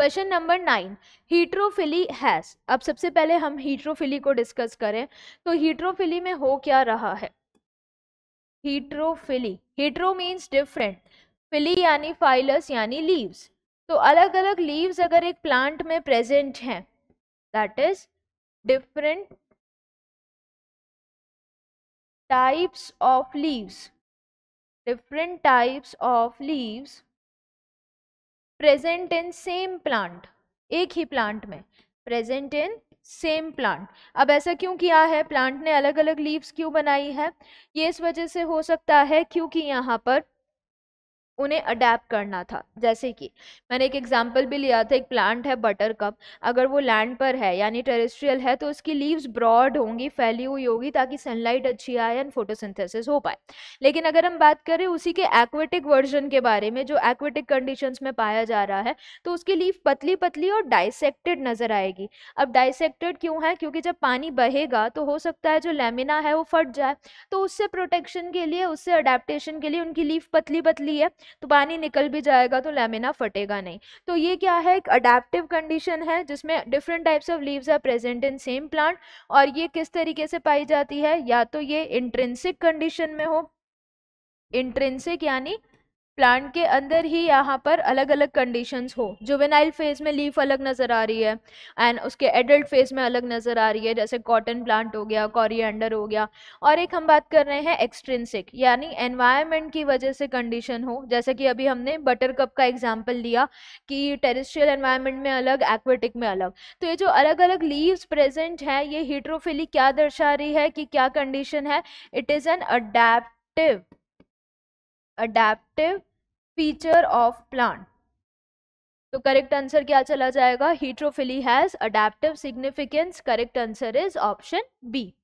question number nine heterophylly has अब सबसे पहले हम हीट्रोफिली को डिस्कस करें तो हीट्रोफिली में हो क्या रहा है heterophylly hetero means different phylly यानी फाइलस यानी लीव्स तो अलग अलग लीव्स अगर एक प्लांट में प्रेजेंट हैं that is different types of leaves different types of leaves present in same plant एक ही प्लांट में प्रेजेंट इन सेम प्लांट अब ऐसा क्यों किया है प्लांट ने अलग अलग लीव्स क्यों बनाई है ये इस वजह से हो सकता है क्योंकि यहाँ पर उन्हें अडेप्ट करना था जैसे कि मैंने एक एग्जाम्पल भी लिया था एक प्लांट है बटर कप अगर वो लैंड पर है यानी टेरेस्ट्रियल है तो उसकी लीव्स ब्रॉड होंगी फैली हुई होगी ताकि सनलाइट अच्छी आए एंड फोटोसिंथेसिस हो पाए लेकिन अगर हम बात करें उसी के एक्वेटिक वर्जन के बारे में जो एक्वेटिक कंडीशन में पाया जा रहा है तो उसकी लीव पतली पतली और डाइसेक्टेड नजर आएगी अब डाइसेक्टेड क्यों है क्योंकि जब पानी बहेगा तो हो सकता है जो लेमिना है वो फट जाए तो उससे प्रोटेक्शन के लिए उससे अडेप्टेशन के लिए उनकी लीव पतली पतली है तो पानी निकल भी जाएगा तो लेमिना फटेगा नहीं तो ये क्या है एक अडेप्टिव कंडीशन है जिसमें different types of leaves are present in same plant और ये किस तरीके से पाई जाती है या तो ये इंट्रेंसिक कंडीशन में हो इंट्रेंसिक यानी प्लांट के अंदर ही यहाँ पर अलग अलग कंडीशंस हो जुवेनाइल फेज़ में लीफ अलग नज़र आ रही है एंड उसके एडल्ट फेज़ में अलग नज़र आ रही है जैसे कॉटन प्लांट हो गया कॉरियंडर हो गया और एक हम बात कर रहे हैं एक्सट्रेंसिक यानी एनवायरमेंट की वजह से कंडीशन हो जैसे कि अभी हमने बटर कप का एग्जाम्पल लिया कि टेरिस्ट्रियल एनवायरमेंट में अलग एक्वेटिक में अलग तो ये जो अलग अलग लीव्स प्रेजेंट हैं ये हीट्रोफिली क्या दर्शा रही है कि क्या कंडीशन है it is an adaptive adaptive feature of plant तो करेक्ट आंसर क्या चला जाएगा heterophylly has adaptive significance correct answer is option B